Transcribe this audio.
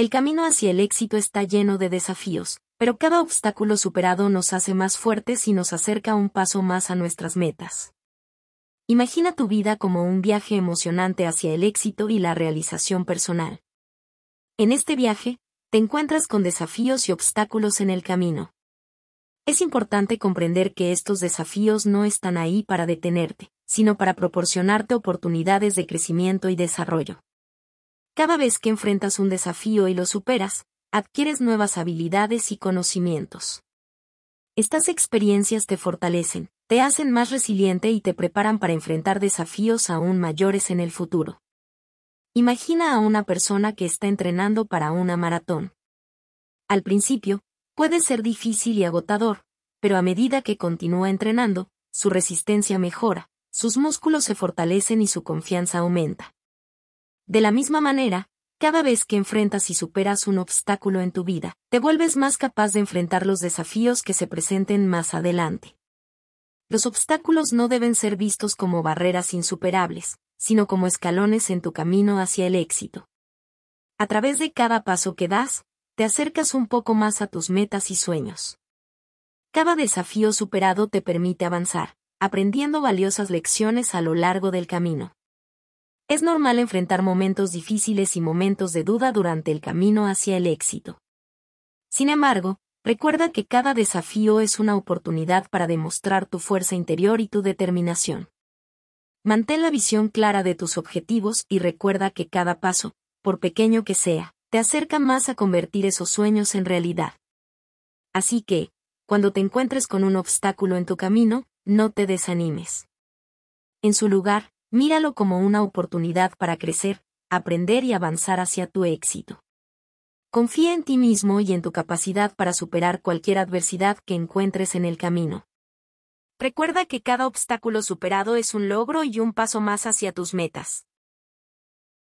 El camino hacia el éxito está lleno de desafíos, pero cada obstáculo superado nos hace más fuertes y nos acerca un paso más a nuestras metas. Imagina tu vida como un viaje emocionante hacia el éxito y la realización personal. En este viaje, te encuentras con desafíos y obstáculos en el camino. Es importante comprender que estos desafíos no están ahí para detenerte, sino para proporcionarte oportunidades de crecimiento y desarrollo. Cada vez que enfrentas un desafío y lo superas, adquieres nuevas habilidades y conocimientos. Estas experiencias te fortalecen, te hacen más resiliente y te preparan para enfrentar desafíos aún mayores en el futuro. Imagina a una persona que está entrenando para una maratón. Al principio, puede ser difícil y agotador, pero a medida que continúa entrenando, su resistencia mejora, sus músculos se fortalecen y su confianza aumenta. De la misma manera, cada vez que enfrentas y superas un obstáculo en tu vida, te vuelves más capaz de enfrentar los desafíos que se presenten más adelante. Los obstáculos no deben ser vistos como barreras insuperables, sino como escalones en tu camino hacia el éxito. A través de cada paso que das, te acercas un poco más a tus metas y sueños. Cada desafío superado te permite avanzar, aprendiendo valiosas lecciones a lo largo del camino. Es normal enfrentar momentos difíciles y momentos de duda durante el camino hacia el éxito. Sin embargo, recuerda que cada desafío es una oportunidad para demostrar tu fuerza interior y tu determinación. Mantén la visión clara de tus objetivos y recuerda que cada paso, por pequeño que sea, te acerca más a convertir esos sueños en realidad. Así que, cuando te encuentres con un obstáculo en tu camino, no te desanimes. En su lugar, Míralo como una oportunidad para crecer, aprender y avanzar hacia tu éxito. Confía en ti mismo y en tu capacidad para superar cualquier adversidad que encuentres en el camino. Recuerda que cada obstáculo superado es un logro y un paso más hacia tus metas.